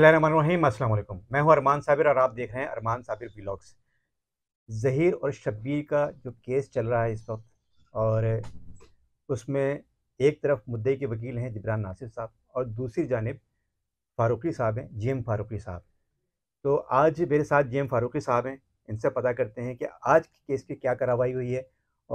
बसमीम अल्लाम मैं हूं अरमान साबिर और आप देख रहे हैं अरमान साबिर ब्लॉग्स जहीर और शब्बीर का जो केस चल रहा है इस वक्त और उसमें एक तरफ मुद्दे के वकील हैं जबरान नासिर साहब और दूसरी जानब फारूकी साहब हैं जी एम फारूकी साहब तो आज मेरे साथ जे एम फारूकी साहब हैं इनसे पता करते हैं कि आज के केस की क्या कार्रवाई हुई है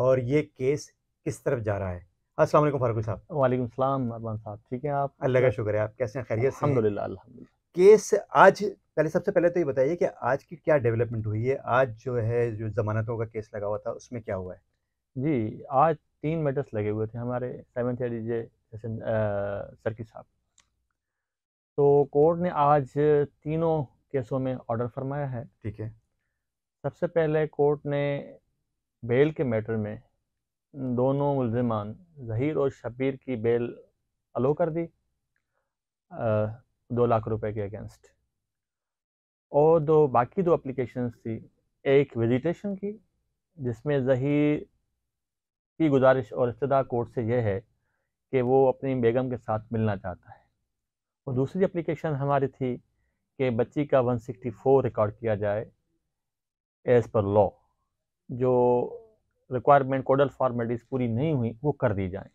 और ये केस किस तरफ जा रहा है असल फारूकी साहब वालेकुम अरमान साहब ठीक है आप अल्लाह का शुक्र है आप कैसे हैं खैरियत अलहमदिल्ला अलहमदिल्ला केस आज पहले सबसे पहले तो ये बताइए कि आज की क्या डेवलपमेंट हुई है आज जो है जो जमानतों का केस लगा हुआ था उसमें क्या हुआ है जी आज तीन मैटर्स लगे हुए थे हमारे सेवन थे सरकी साहब तो कोर्ट ने आज तीनों केसों में ऑर्डर फरमाया है ठीक है सबसे पहले कोर्ट ने बेल के मैटर में दोनों मुलजमान जहीर और शबीर की बेल अलो कर दी दो लाख रुपए के अगेंस्ट और दो बाकी दो अप्लीकेशन थी एक विजिटेशन की जिसमें जही की गुजारिश और इब्तदा कोर्ट से यह है कि वो अपनी बेगम के साथ मिलना चाहता है और दूसरी अप्लीकेशन हमारी थी कि बच्ची का 164 रिकॉर्ड किया जाए एज़ पर लॉ जो रिक्वायरमेंट कोडल फॉर्मेलिटीज़ पूरी नहीं हुई वो कर दी जाए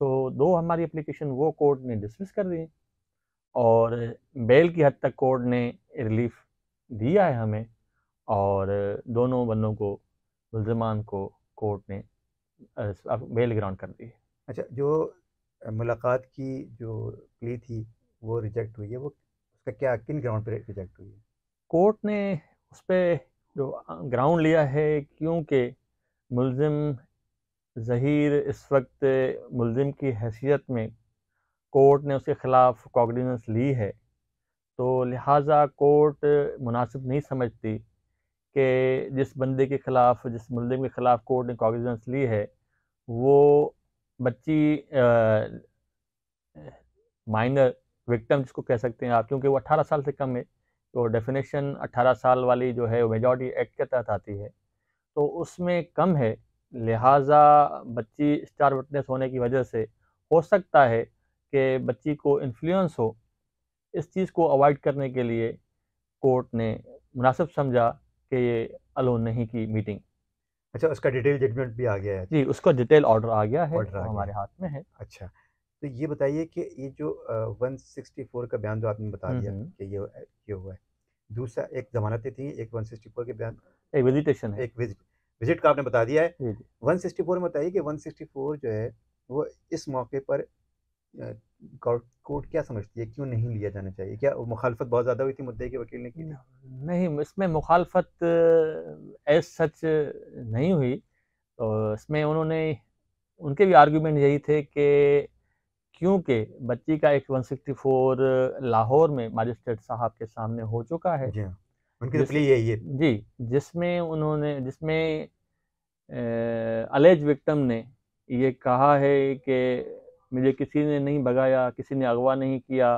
तो दो हमारी एप्लीकेशन वो कोर्ट ने डिसमिस कर दी और बेल की हद तक कोर्ट ने रिलीफ दिया है हमें और दोनों बंदों को मुलजमान को कोर्ट ने बेल ग्राउंड कर दी है अच्छा जो मुलाकात की जो प्ली थी वो रिजेक्ट हुई है वो उसका क्या किन ग्राउंड पर रिजेक्ट हुई है कोर्ट ने उस पर जो ग्राउंड लिया है क्योंकि मुलजम जहीर इस वक्त मुलजिम की हैसियत में कोर्ट ने उसके ख़िलाफ़ कॉग्निजेंस ली है तो लिहाजा कोर्ट मुनासिब नहीं समझती कि जिस बंदे के ख़िलाफ़ जिस मुलिम के ख़िलाफ़ कोर्ट ने कॉग्निजेंस ली है वो बच्ची माइनर विक्टम जिसको कह सकते हैं आप क्योंकि वो अट्ठारह साल से कम है तो डेफिनेशन अट्ठारह साल वाली जो है वो मेजॉरिटी एक्ट के तहत आती है तो उसमें कम है लिहाजा बच्ची स्टार विटनेस होने की वजह से हो सकता है के बच्ची को इन्फ्लुएंस हो इस चीज़ को अवॉइड करने के लिए कोर्ट ने मुनासिब समझा कि ये अलो नहीं की मीटिंग अच्छा उसका डिटेल जजमेंट भी आ गया है जी उसका डिटेल ऑर्डर आ गया है आ हमारे गया। हाथ में है अच्छा तो ये बताइए कि ये जो वन सिक्सटी फोर का बयान जो आपने बता हम्म, दिया हम्म। कि ये ये हुआ है दूसरा एक जमानत थी एक वन सिक्सटी फोर के बयान एक विजिटेशन है एक विजिट विजिट का आपने बता दिया है वन सिक्सटी फोर में बताइए कि वन सिक्सटी फोर जो है वो इस मौके पर कोर्ट क्या समझती है क्यों नहीं लिया जाना चाहिए क्या मुखालफत बहुत ज़्यादा हुई थी मुद्दे के वकील ने की नहीं इसमें मुखालफत एज सच नहीं हुई तो इसमें उन्होंने उनके भी आर्ग्यूमेंट यही थे कि क्योंकि बच्ची का एक वन सिक्सटी फोर लाहौर में मजिस्ट्रेट साहब के सामने हो चुका है जी हाँ। उनकी तो जिस, यही है जी जिसमें उन्होंने जिसमें अलेज विक्टम ने ये कहा है कि मुझे किसी ने नहीं भगाया किसी ने अगवा नहीं किया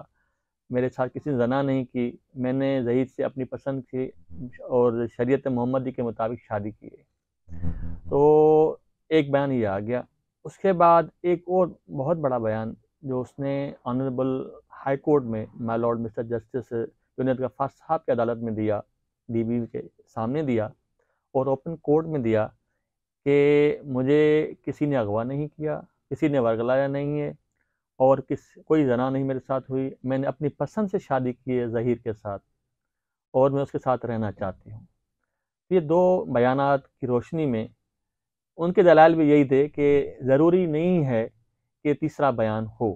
मेरे साथ किसी ने जना नहीं की मैंने जहीद से अपनी पसंद की और शरीत मोहम्मदी के मुताबिक शादी की तो एक बयान ये आ गया उसके बाद एक और बहुत बड़ा बयान जो उसने ऑनरेबल हाई कोर्ट में my lord mister justice Junaid Gaffar साहब की अदालत में दिया डी के सामने दिया और ओपन कोर्ट में दिया कि मुझे किसी ने अगवा नहीं किया किसी ने वरगलाया नहीं है और किस कोई जना नहीं मेरे साथ हुई मैंने अपनी पसंद से शादी की है जहीर के साथ और मैं उसके साथ रहना चाहती हूँ ये दो बयान की रोशनी में उनके दलाल भी यही थे कि ज़रूरी नहीं है कि तीसरा बयान हो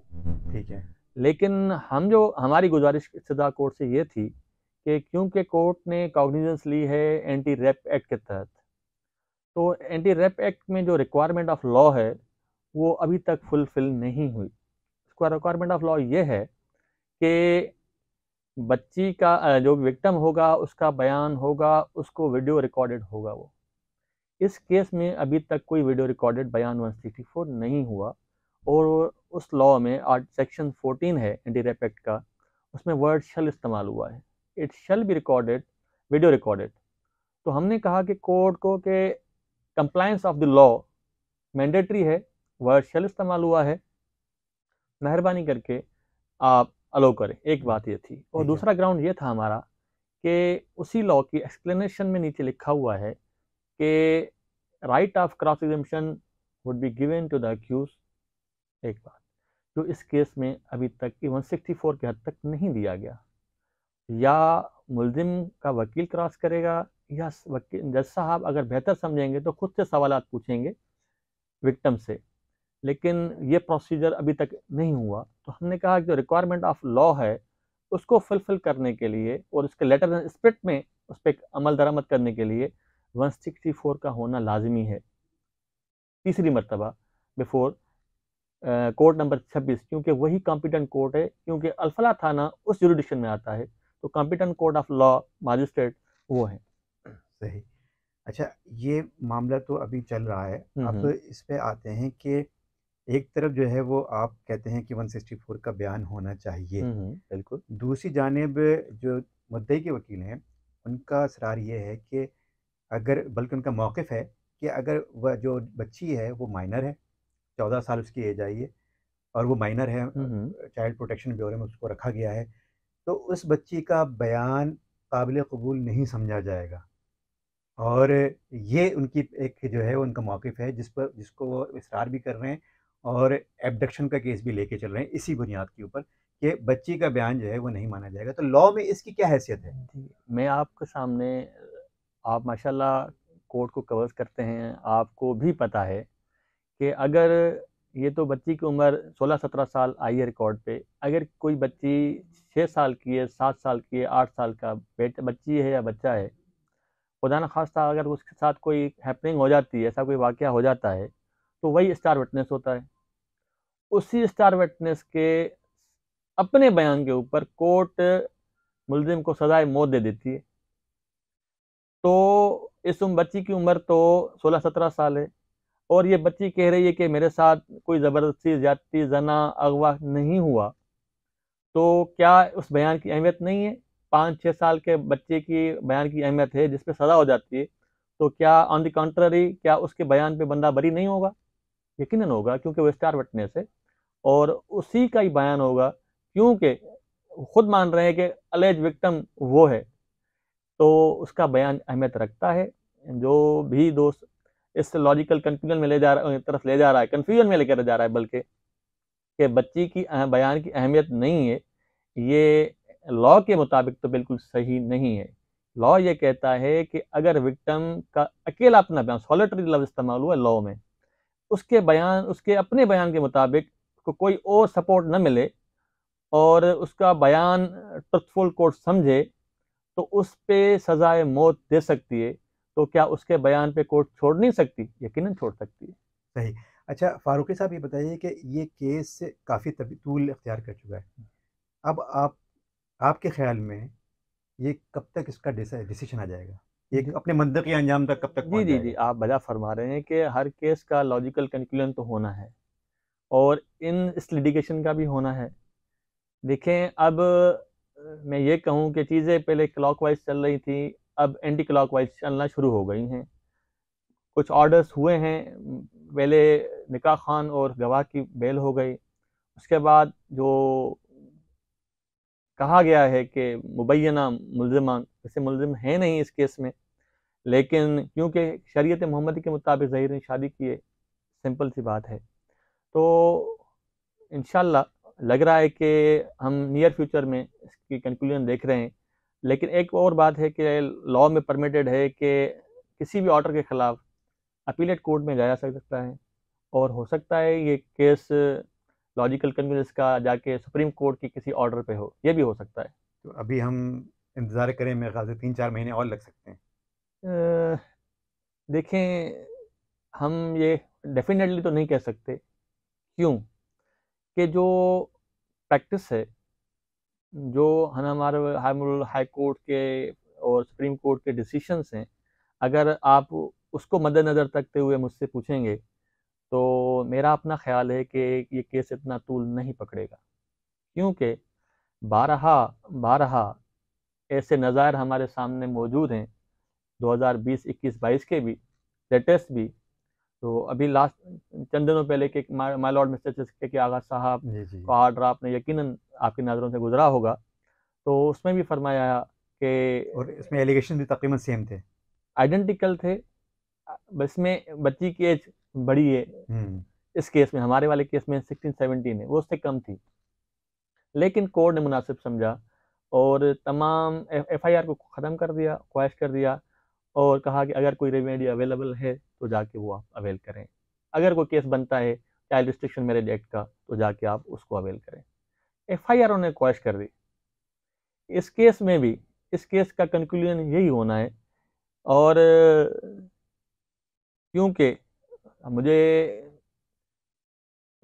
ठीक है लेकिन हम जो हमारी गुजारिश इब्तदा कोर्ट से ये थी कि क्योंकि कोर्ट ने कॉग्निजेंस ली है एंटी रेप एक्ट के तहत तो एंटी रेप एक्ट में जो रिक्वायरमेंट ऑफ लॉ है वो अभी तक फुलफिल नहीं हुई उसका रिक्वायरमेंट ऑफ लॉ ये है कि बच्ची का जो विक्टम होगा उसका बयान होगा उसको वीडियो रिकॉर्डेड होगा वो इस केस में अभी तक कोई वीडियो रिकॉर्डेड बयान 164 नहीं हुआ और उस लॉ में आर्ट सेक्शन 14 है एंटी रेप एक्ट का उसमें वर्ड शल इस्तेमाल हुआ है it shall be recorded video recorded तो हमने कहा कि कोर्ट को कि compliance of the law mandatory है वर्ड शेल इस्तेमाल हुआ है मेहरबानी करके आप अलो करें एक बात ये थी और दूसरा ग्राउंड ये था हमारा कि उसी लॉ की एक्सप्लेनेशन में नीचे लिखा हुआ है कि right of cross examination would be given to the accused एक बात जो इस केस में अभी तक इवन सिक्सटी फोर के हद तक नहीं दिया गया या मुलजिम का वकील क्रॉस करेगा या वकील जज साहब अगर बेहतर समझेंगे तो खुद से सवाल पूछेंगे विक्टम से लेकिन ये प्रोसीजर अभी तक नहीं हुआ तो हमने कहा कि जो रिक्वायरमेंट ऑफ लॉ है उसको फुलफिल करने के लिए और उसके लेटर स्प्रिट में उस पर अमल दरामद करने के लिए 164 का होना लाजमी है तीसरी मरतबा बिफोर कोर्ट नंबर 26 क्योंकि वही कॉम्पिटेंट कोर्ट है क्योंकि अलफला थाना उस जुडिशन में आता है तो competent court of law magistrate वो है सही अच्छा ये मामला तो अभी चल रहा है हम्म, अब तो इस पे आते हैं कि एक तरफ जो है वो आप कहते हैं कि 164 का बयान होना चाहिए बिल्कुल दूसरी जानब जो मुद्दे के वकील हैं उनका असरार ये है कि अगर बल्कि उनका मौक़ है कि अगर वह जो बच्ची है वो माइनर है चौदह साल उसकी एज आई है और वो माइनर है चाइल्ड प्रोटेक्शन ब्यूरो में उसको रखा गया है तो उस बच्ची का बयान काबिल कबूल नहीं समझा जाएगा और ये उनकी एक जो है उनका मौक़ है जिस पर जिसको वो इसरार भी कर रहे हैं और एबडक्शन का केस भी लेके चल रहे हैं इसी बुनियाद के ऊपर कि बच्ची का बयान जो है वो नहीं माना जाएगा तो लॉ में इसकी क्या हैसियत है मैं आपके सामने आप माशाल्लाह कोर्ट को कवर करते हैं आपको भी पता है कि अगर ये तो बच्ची की उम्र 16-17 साल आई है रिकॉर्ड पे अगर कोई बच्ची 6 साल की है 7 साल की है 8 साल का बेटा बच्ची है या बच्चा है खुदा न खास्ता अगर उसके साथ कोई हैपनिंग हो जाती है ऐसा कोई वाक़ हो जाता है तो वही स्टार विटनेस होता है उसी स्टार विटनेस के अपने बयान के ऊपर कोर्ट मुलजिम को सजाए मौत दे देती है तो इस उम बच्ची की उम्र तो 16-17 साल है और ये बच्ची कह रही है कि मेरे साथ कोई ज़बरदस्ती ज्यादती जना अगवा नहीं हुआ तो क्या उस बयान की अहमियत नहीं है पाँच छः साल के बच्चे की बयान की अहमियत है जिस पर सज़ा हो जाती है तो क्या ऑन द कंट्ररी क्या उसके बयान पे बंदा बरी नहीं होगा यकीन होगा क्योंकि वो स्टार विटनेस है और उसी का ही बयान होगा क्योंकि खुद मान रहे हैं कि अलेज विक्टम वो है तो उसका बयान अहमियत रखता है जो भी दोस्त इस लॉजिकल कन्फ्यूजन में ले जा रहा तरफ ले जा रहा है कन्फ्यूजन में लेकर जा रहा है बल्कि कि बच्ची की बयान की अहमियत नहीं है ये लॉ के मुताबिक तो बिल्कुल सही नहीं है लॉ ये कहता है कि अगर विक्टम का अकेला अपना बयान सॉलिटरी लव इस्तेमाल हुआ लॉ में उसके बयान उसके अपने बयान के मुताबिक को कोई और सपोर्ट न मिले और उसका बयान ट्रुथफुल कोर्ट समझे तो उस पर सज़ाए मौत दे सकती है तो क्या उसके बयान पे कोर्ट छोड़ नहीं सकती यकीन छोड़ सकती है सही अच्छा फारूकी साहब ये बताइए कि ये केस काफ़ी तबील इख्तियार कर चुका है अब आप आपके ख्याल में ये कब तक इसका डिसीजन आ जाएगा ये अपने मंदिर के अंजाम तक कब तक जी जी जी आप बजा फरमा रहे हैं कि हर केस का लॉजिकल कंक्लूजन तो होना है और इन इस लिटिगेशन का भी होना है देखें अब मैं ये कहूँ कि चीज़ें पहले क्लॉकवाइज चल रही थी अब एंटी क्लॉकवाइज चलना शुरू हो गई हैं कुछ ऑर्डर्स हुए हैं पहले निका खान और गवाह की बेल हो गई उसके बाद जो कहा गया है कि मुबैना मुलजमान वैसे मुलजम है नहीं इस केस में लेकिन क्योंकि शरीत मोहम्मद के मुताबिक जहीर ने शादी की है सिंपल सी बात है तो इन लग रहा है कि हम नियर फ्यूचर में इसकी कंक्लूजन देख रहे हैं लेकिन एक और बात है कि लॉ में परमिटेड है कि किसी भी ऑर्डर के ख़िलाफ़ अपीलेट कोर्ट में जाया जा सकता है और हो सकता है ये केस लॉजिकल कन्वीनस का जाके सुप्रीम कोर्ट के किसी ऑर्डर पे हो ये भी हो सकता है तो अभी हम इंतज़ार करें मेरे ख्याल से तीन चार महीने और लग सकते हैं देखें हम ये डेफिनेटली तो नहीं कह सकते क्यों कि जो प्रैक्टिस है जो हम हमारे हाई कोर्ट के और सुप्रीम कोर्ट के डिसीशंस हैं अगर आप उसको मद्देनज़र रखते हुए मुझसे पूछेंगे तो मेरा अपना ख्याल है कि ये केस इतना तूल नहीं पकड़ेगा क्योंकि बारहा बारहा ऐसे नजार हमारे सामने मौजूद हैं 2020 21 22 के भी लेटेस्ट भी तो अभी लास्ट चंद दिनों पहले के माई लॉर्ड मिस्टर चिस्के के आगा साहब का आर्डर आपने यकीनन आपकी नज़रों से गुजरा होगा तो उसमें भी फरमाया कि और इसमें एलिगेशन भी तकरीबन सेम थे आइडेंटिकल थे इसमें बच्ची की एज बड़ी है हम्म। इस केस में हमारे वाले केस में सिक्सटीन सेवनटीन है वो उससे कम थी लेकिन कोर्ट ने मुनासिब समझा और तमाम एफ आई आर को ख़त्म कर दिया ख्वाहिश कर दिया और कहा कि अगर कोई रेमेडी अवेलेबल है तो जाके वो आप अवेल करें अगर कोई केस बनता है चाइल्ड रिस्ट्रिक्शन मैरिज एक्ट का तो जाके आप उसको अवेल करें एफ आई आर उन्होंने ख्वाहिश कर दी इस केस में भी इस केस का कंक्लूजन यही होना है और क्योंकि मुझे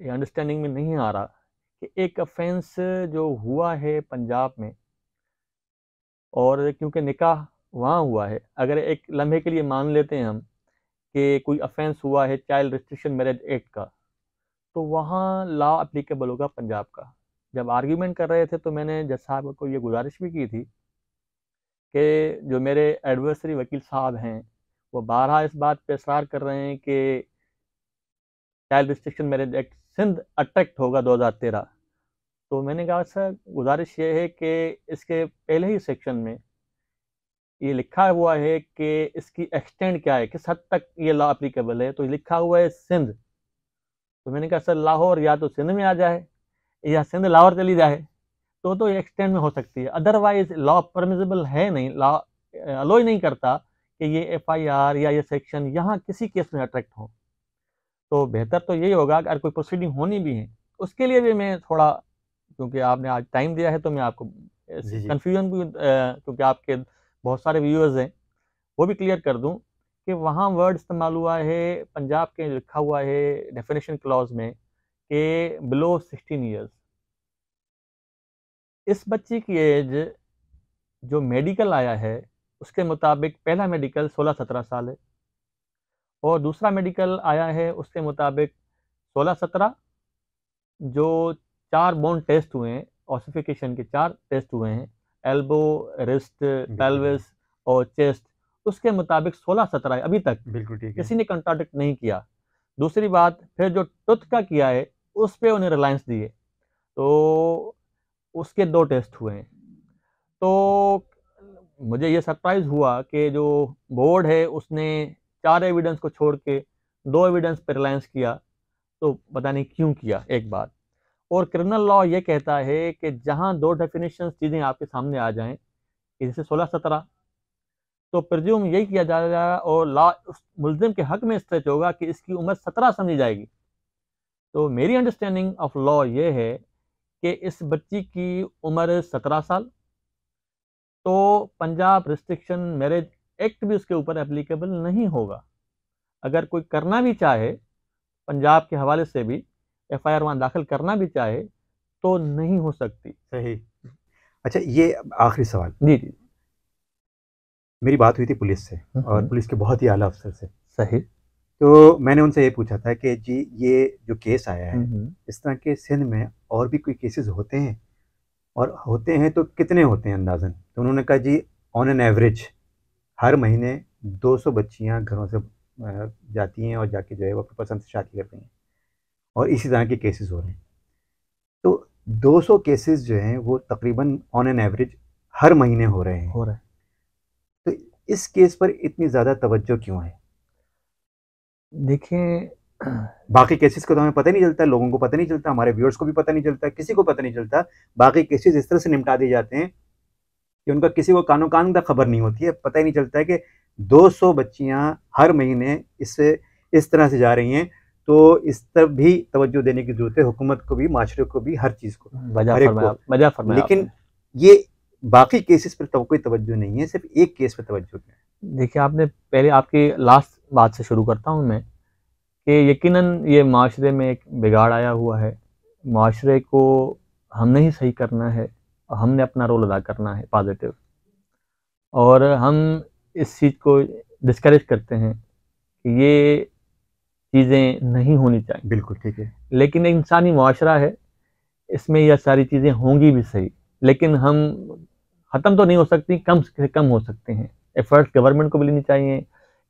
ये अंडरस्टैंडिंग में नहीं आ रहा कि एक अफेंस जो हुआ है पंजाब में और क्योंकि निकाह वहाँ हुआ है अगर एक लम्हे के लिए मान लेते हैं हम कि कोई अफेंस हुआ है चाइल्ड रिस्ट्रिक्शन मैरिज एक्ट का तो वहाँ लॉ अप्लीकेबल होगा पंजाब का जब आर्ग्यूमेंट कर रहे थे तो मैंने जज साहब को ये गुजारिश भी की थी कि जो मेरे एडवर्सरी वकील साहब हैं वो बारह इस बात पर इसरार कर रहे हैं कि चाइल्ड रिस्ट्रिक्शन मैरिज एक्ट सिंध अट्रैक्ट होगा 2013 तो मैंने कहा सर अच्छा, गुजारिश ये है कि इसके पहले ही सेक्शन में ये लिखा हुआ है कि इसकी एक्सटेंड क्या है किस हद तक ये लॉ अप्लीकेबल है तो लिखा हुआ है सिंध तो मैंने कहा सर लाहौर या तो सिंध में आ जाए या सिंध लाहौर चली जाए तो तो ये एक्सटेंड में हो सकती है अदरवाइज लॉ परमिजिबल है नहीं लॉ अलो ही नहीं करता कि ये एफ आई आर या ये सेक्शन यहाँ किसी केस में अट्रैक्ट हो तो बेहतर तो यही होगा अगर कोई प्रोसीडिंग होनी भी है उसके लिए भी मैं थोड़ा क्योंकि आपने आज टाइम दिया है तो मैं आपको कन्फ्यूजन भी क्योंकि आपके बहुत सारे व्यूअर्स हैं वो भी क्लियर कर दूं कि वहाँ वर्ड इस्तेमाल हुआ है पंजाब के लिखा हुआ है डेफिनेशन क्लॉज में कि बिलो सिक्सटीन ईयर्स इस बच्ची की एज जो मेडिकल आया है उसके मुताबिक पहला मेडिकल सोलह सत्रह साल है और दूसरा मेडिकल आया है उसके मुताबिक सोलह सत्रह जो चार बोन टेस्ट हुए हैं ऑसिफिकेशन के चार टेस्ट हुए हैं एल्बो रिस्ट पेल्विस और चेस्ट उसके मुताबिक सोलह सत्रह अभी तक बिल्कुल ठीक किसी ने कंट्राडिक्ट नहीं किया दूसरी बात फिर जो टुथ का किया है उस पर उन्हें रिलायंस दिए तो उसके दो टेस्ट हुए हैं तो मुझे ये सरप्राइज़ हुआ कि जो बोर्ड है उसने चार एविडेंस को छोड़ के दो एविडेंस पर रिलायंस किया तो पता नहीं क्यों किया एक बात और क्रिमिनल लॉ ये कहता है कि जहाँ दो डेफिनेशन चीज़ें आपके सामने आ कि जैसे सोलह सत्रह तो प्रज्यूम यही किया जा रहा है और लॉ उस मुलजिम के हक में स्ट्रेच होगा कि इसकी उम्र सत्रह समझी जाएगी तो मेरी अंडरस्टैंडिंग ऑफ लॉ ये है कि इस बच्ची की उम्र सत्रह साल तो पंजाब रिस्ट्रिक्शन मैरिज एक्ट भी उसके ऊपर एप्लीकेबल नहीं होगा अगर कोई करना भी चाहे पंजाब के हवाले से भी एफ आई आर दाखिल करना भी चाहे तो नहीं हो सकती सही अच्छा ये आखिरी सवाल जी जी मेरी बात हुई थी पुलिस से हम्म, और हम्म। पुलिस के बहुत ही आला अफसर से सही तो मैंने उनसे ये पूछा था कि जी ये जो केस आया है हम्म, इस तरह के सिंध में और भी कोई केसेस होते हैं और होते हैं तो कितने होते हैं अंदाजन तो उन्होंने कहा जी ऑन एन एवरेज हर महीने 200 बच्चियां घरों से जाती हैं और जाके जो है वो अपने पसंद से शादी करती हैं और इसी तरह के केसेस हो रहे हैं तो 200 केसेस जो हैं वो तकरीबन ऑन एन एवरेज हर महीने हो रहे हैं हो रहे तो इस केस पर इतनी ज़्यादा तवज्जो क्यों है देखिए बाकी केसेस को तो हमें पता नहीं चलता लोगों को पता नहीं चलता हमारे व्यूअर्स को भी पता नहीं चलता किसी को पता नहीं चलता बाकी केसेस इस तरह से निपटा दिए जाते हैं कि उनका किसी को कानो कान तक खबर नहीं होती है पता ही नहीं चलता है कि 200 बच्चियां हर महीने इससे इस तरह से जा रही हैं तो इस तरफ भी तवज्जो देने की जरूरत है हुकूमत को भी माशरे को भी हर चीज़ को मजा लेकिन ये बाकी केसेस पर तो कोई तवज्जो नहीं है सिर्फ एक केस पर तवज्जो है देखिए आपने पहले आपकी लास्ट बात से शुरू करता हूँ मैं कि यकीनन ये माशरे में एक बिगाड़ आया हुआ है माशरे को हमने ही सही करना है हमने अपना रोल अदा करना है पॉजिटिव और हम इस चीज़ को डिस्करेज करते हैं कि ये चीज़ें नहीं होनी चाहिए बिल्कुल ठीक है लेकिन इंसानी माशरा है इसमें यह सारी चीज़ें होंगी भी सही लेकिन हम ख़त्म तो नहीं हो सकती कम से कम हो सकते हैं एफर्ट्स गवर्नमेंट को भी लेनी चाहिए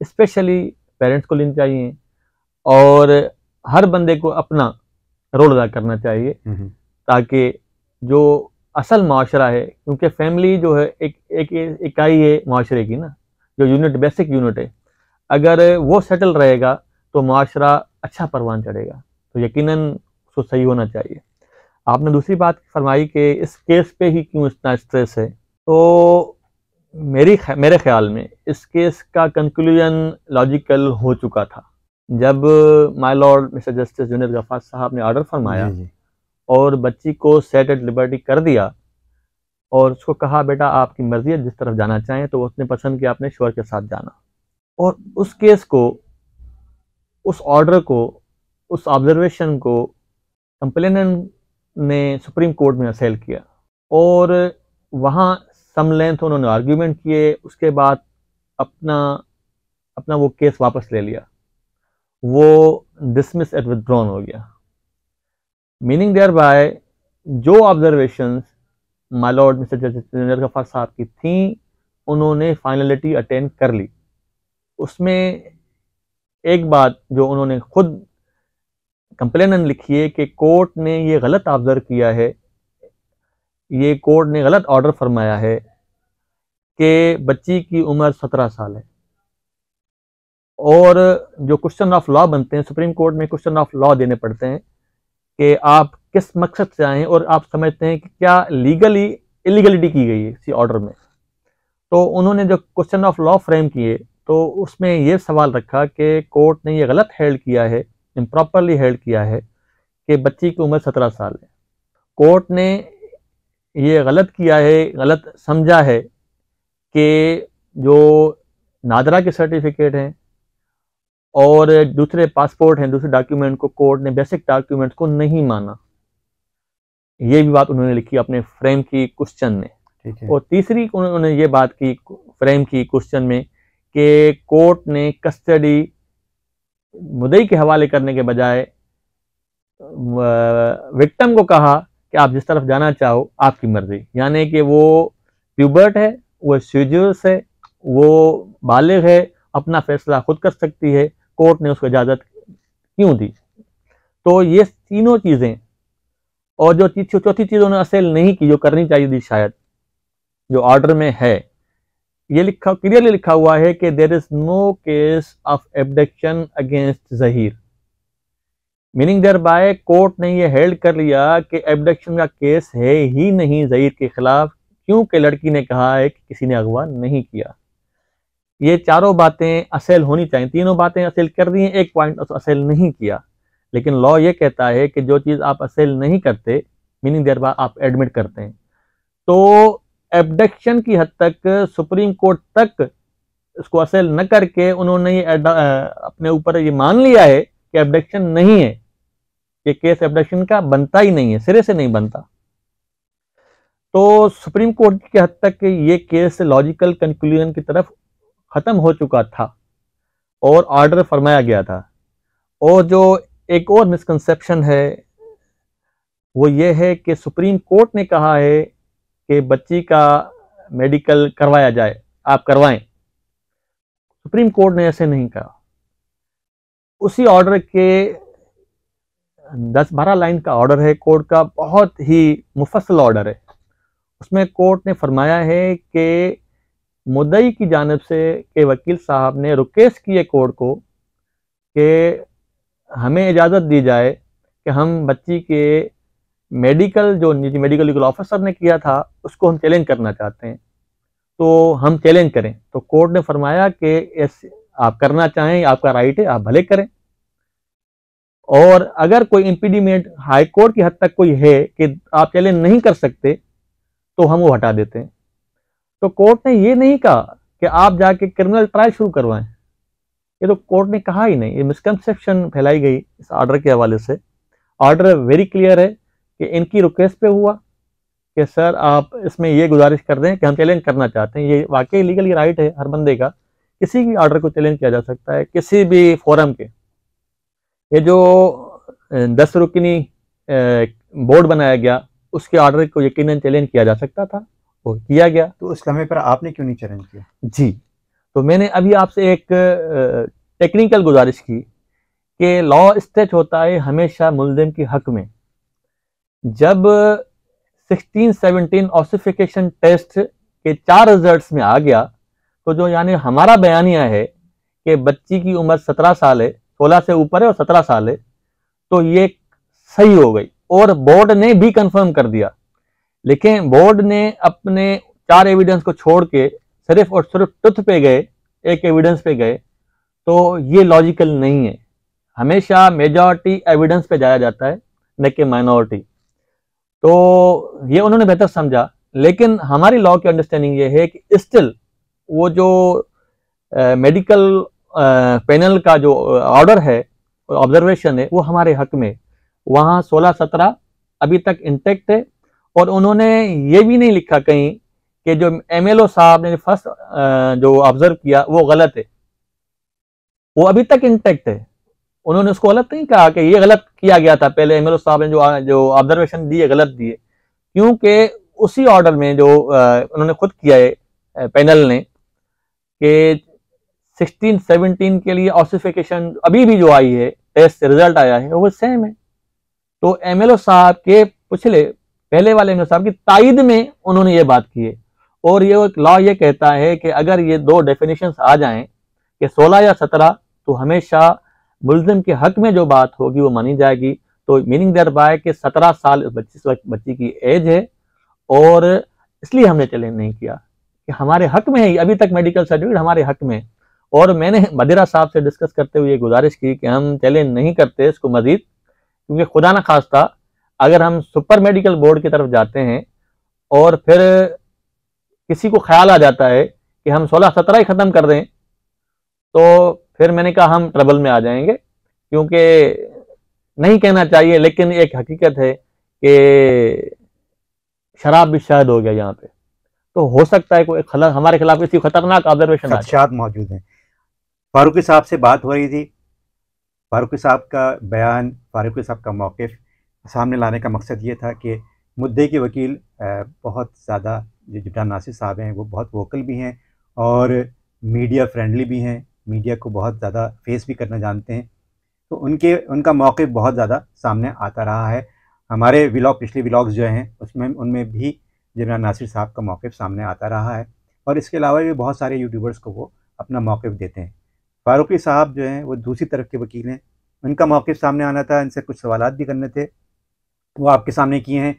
स्पेशली पेरेंट्स को लेनी चाहिए और हर बंदे को अपना रोल अदा करना चाहिए हम्म, हम्म। ताकि जो असल माशरा है क्योंकि फैमिली जो है एक एक इकाई है माशरे की ना जो यूनिट बेसिक यूनिट है अगर वो सेटल रहेगा तो माशरा अच्छा परवान चढ़ेगा तो यकीनन उसको सही होना चाहिए आपने दूसरी बात फरमाई कि इस केस पे ही क्यों इतना स्ट्रेस है तो मेरी मेरे ख्याल में इस केस का कंक्लूजन लॉजिकल हो चुका था जब my lord mister justice Junaid Gaffar साहब ने ऑर्डर फरमाया और बच्ची को सेट एट लिबर्टी कर दिया और उसको कहा बेटा आपकी मर्जी है जिस तरफ जाना चाहें तो उसने पसंद किया आपने शोर के साथ जाना और उस केस को उस ऑर्डर को उस ऑब्जर्वेशन को कंप्लेन ने सुप्रीम कोर्ट में असेल किया और वहाँ सम लेंथ उन्होंने आर्ग्यूमेंट किए उसके बाद अपना अपना वो केस वापस ले लिया वो डिसमिस एट विदड्रॉन हो गया मीनिंग देयर बाय जो observation my lord mister justice Gaffar साहब की थी उन्होंने फाइनलिटी अटेंड कर ली उसमें एक बात जो उन्होंने खुद कंप्लेन लिखी है कि कोर्ट ने ये गलत ऑब्जर्व किया है ये कोर्ट ने गलत ऑर्डर फरमाया है कि बच्ची की उम्र सत्रह साल है और जो क्वेश्चन ऑफ लॉ बनते हैं सुप्रीम कोर्ट में क्वेश्चन ऑफ लॉ देने पड़ते हैं कि आप किस मकसद से आए और आप समझते हैं कि क्या लीगली इलीगलिटी की गई है इसी ऑर्डर में तो उन्होंने जो क्वेश्चन ऑफ लॉ फ्रेम किए तो उसमें ये सवाल रखा कि कोर्ट ने ये गलत हेल्ड किया है इम्प्रॉपरली हेल्ड किया है कि बच्ची की उम्र सत्रह साल है कोर्ट ने ये गलत किया है गलत समझा है कि जो नादरा के सर्टिफिकेट हैं और दूसरे पासपोर्ट हैं दूसरे डॉक्यूमेंट को कोर्ट ने बेसिक डॉक्यूमेंट को नहीं माना ये भी बात उन्होंने लिखी अपने फ्रेम की क्वेश्चन में और तीसरी उन्होंने ये बात की फ्रेम की क्वेश्चन में कि कोर्ट ने कस्टडी मुदई के हवाले करने के बजाय विक्टम को कहा कि आप जिस तरफ जाना चाहो आपकी मर्जी यानी कि वो प्यूबर्ट है वो सीजर्स है वो बालिग है अपना फैसला खुद कर सकती है कोर्ट ने उसको इजाज़त क्यों दी तो ये तीनों चीज़ें और जो चीज चौथी चीज़ उन्होंने असेल नहीं की जो करनी चाहिए थी शायद जो ऑर्डर में है ये लिखा क्लियरली लिखा हुआ है कि there is no case of abduction against Zaheer meaning thereby court ने यह हेल्ड कर लिया कि एबडक्शन का केस है ही नहीं जहीर के खिलाफ क्योंकि लड़की ने कहा है कि किसी ने अगवा नहीं किया ये चारों बातें असेल होनी चाहिए तीनों बातें असेल कर दी हैं एक पॉइंट असेल नहीं किया लेकिन लॉ ये कहता है कि जो चीज़ आप असेल नहीं करते मीनिंग देर बाद आप एडमिट करते हैं तो एबडक्शन की हद तक सुप्रीम कोर्ट तक इसको असेल न करके उन्होंने ये अपने ऊपर ये मान लिया है कि एबडक्शन नहीं है ये केस एबडक्शन का बनता ही नहीं है सिरे से नहीं बनता तो सुप्रीम कोर्ट के हद तक ये केस लॉजिकल कंक्लूजन की तरफ ख़त्म हो चुका था और ऑर्डर फरमाया गया था और जो एक और मिसकनसेप्शन है वो ये है कि सुप्रीम कोर्ट ने कहा है कि बच्ची का मेडिकल करवाया जाए आप करवाएं सुप्रीम कोर्ट ने ऐसे नहीं कहा उसी ऑर्डर के दस बारह लाइन का ऑर्डर है कोर्ट का बहुत ही मुफसल ऑर्डर है उसमें कोर्ट ने फरमाया है कि मुदई की जानब से के वकील साहब ने रिक्वेस्ट किए कोर्ट को कि हमें इजाज़त दी जाए कि हम बच्ची के मेडिकल जो निजी मेडिकल लीगल ऑफिसर ने किया था उसको हम चैलेंज करना चाहते हैं तो हम चैलेंज करें तो कोर्ट ने फरमाया कि इस आप करना चाहें आपका राइट है आप भले करें और अगर कोई इम्पीडीमेंट हाई कोर्ट की हद तक कोई है कि आप चैलेंज नहीं कर सकते तो हम वो हटा देते हैं तो कोर्ट ने ये नहीं कहा कि आप जाके क्रिमिनल ट्रायल शुरू करवाएं ये तो कोर्ट ने कहा ही नहीं ये मिसकनसेप्शन फैलाई गई इस ऑर्डर के हवाले से ऑर्डर वेरी क्लियर है कि इनकी रिक्वेस्ट पे हुआ कि सर आप इसमें ये गुजारिश कर दें कि हम चैलेंज करना चाहते हैं ये वाकई लीगली राइट है हर बंदे का किसी भी ऑर्डर को चैलेंज किया जा सकता है किसी भी फोरम के ये जो दस रुकनी बोर्ड बनाया गया उसके ऑर्डर को यकीनन चैलेंज किया जा सकता था को किया गया तो उस समय पर आपने क्यों नहीं चैलेंज किया जी तो मैंने अभी आपसे एक टेक्निकल गुजारिश की कि लॉ स्टेच होता है हमेशा मुलजिम के हक में जब सिक्सटीन सेवनटीन ऑसिफिकेशन टेस्ट के चार रिजल्ट्स में आ गया तो जो यानी हमारा बयानिया है कि बच्ची की उम्र 17 साल है सोलह से ऊपर है और 17 साल है तो ये सही हो गई और बोर्ड ने भी कंफर्म कर दिया लेकिन बोर्ड ने अपने चार एविडेंस को छोड़ के सिर्फ और सिर्फ ट्रुथ पे गए एक एविडेंस पे गए तो ये लॉजिकल नहीं है हमेशा मेजॉरिटी एविडेंस पे जाया जाता है न कि माइनॉरिटी तो ये उन्होंने बेहतर समझा लेकिन हमारी लॉ की अंडरस्टैंडिंग ये है कि स्टिल वो जो मेडिकल पैनल का जो ऑर्डर है ऑब्जर्वेशन है वो हमारे हक में वहाँ सोलह सत्रह अभी तक इंटेक्ट है और उन्होंने ये भी नहीं लिखा कहीं कि जो एमएलओ साहब ने फर्स्ट जो ऑब्जर्व किया वो गलत है वो अभी तक इंटेक्ट है उन्होंने उसको गलत नहीं कहा कि ये गलत किया गया था पहले एमएलओ साहब ने जो जो ऑब्जर्वेशन दिए गलत दिए क्योंकि उसी ऑर्डर में जो उन्होंने खुद किया है पैनल ने कि 16, 17 के लिए ऑसिफिकेशन अभी भी जो आई है टेस्ट रिजल्ट आया है वो सेम है तो एमएलओ साहब के पिछले पहले वाले में साहब की ताइद में उन्होंने ये बात की है और ये लॉ ये कहता है कि अगर ये दो डेफिनेशन आ जाएं कि 16 या 17 तो हमेशा मुलजिम के हक में जो बात होगी वो मानी जाएगी तो मीनिंग दर बाय कि 17 साल बच्ची बच्ची की एज है और इसलिए हमने चैलेंज नहीं किया कि हमारे हक में है अभी तक मेडिकल सर्टिफिकेट हमारे हक में और मैंने मदिरा साहब से डिस्कस करते हुए ये गुजारिश की कि हम चैलेंज नहीं करते इसको मजीद क्योंकि खुदा न खास्ता अगर हम सुपर मेडिकल बोर्ड की तरफ जाते हैं और फिर किसी को ख्याल आ जाता है कि हम सोलह सत्रह ही ख़त्म कर दें तो फिर मैंने कहा हम ट्रबल में आ जाएंगे क्योंकि नहीं कहना चाहिए लेकिन एक हकीकत है कि शराब भी शायद हो गया यहाँ पे तो हो सकता है कोई खला, हमारे खिलाफ किसी खतरनाक ऑब्जर्वेशन खदशात मौजूद हैं फारूकी साहब से बात हो रही थी फारूकी साहब का बयान फारूकी साहब का मौकफ़ सामने लाने का मकसद ये था कि मुद्दे के वकील बहुत ज़्यादा जो जुटान नासिर साहब हैं वो बहुत वोकल भी हैं और मीडिया फ्रेंडली भी हैं मीडिया को बहुत ज़्यादा फेस भी करना जानते हैं तो उनके उनका मौक़ बहुत ज़्यादा सामने आता रहा है हमारे व्लाग पिछले व्लॉग्स जो हैं उसमें उनमें भी जमरान नासिर साहब का मौक़ सामने आता रहा है और इसके अलावा भी बहुत सारे यूट्यूबर्स को वो अपना मौक़ देते हैं फ़ारूकी साहब जो हैं वो दूसरी तरफ के वकील हैं उनका मौक़ सामने आना था इनसे कुछ सवाल भी करने थे वो आपके सामने किए हैं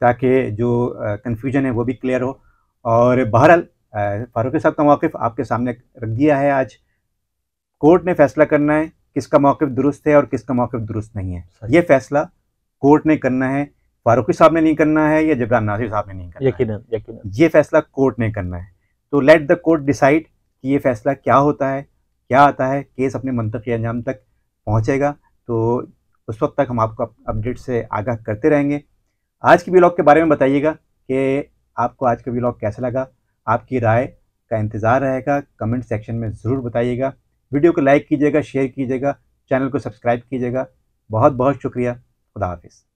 ताकि जो कन्फ्यूजन है वो भी क्लियर हो और बहरहाल फारूक साहब का मौक़ आपके सामने रख दिया है आज कोर्ट ने फैसला करना है किसका मौक़ दुरुस्त है और किसका मौक़ दुरुस्त नहीं है ये फैसला कोर्ट ने करना है फारूकी साहब ने नहीं करना है या जबरान नासिर साहब ने नहीं करना यकीन यकीनन ये फैसला कोर्ट ने करना है तो लेट द कोर्ट डिसाइड कि ये फैसला क्या होता है क्या आता है केस अपने मनतकी अंजाम तक पहुँचेगा तो उस वक्त तक हम आपको अपडेट से आगाह करते रहेंगे आज की ब्लॉग के बारे में बताइएगा कि आपको आज का ब्लॉग कैसा लगा आपकी राय का इंतज़ार रहेगा कमेंट सेक्शन में ज़रूर बताइएगा वीडियो को लाइक कीजिएगा शेयर कीजिएगा चैनल को सब्सक्राइब कीजिएगा बहुत बहुत शुक्रिया खुदा हाफिज़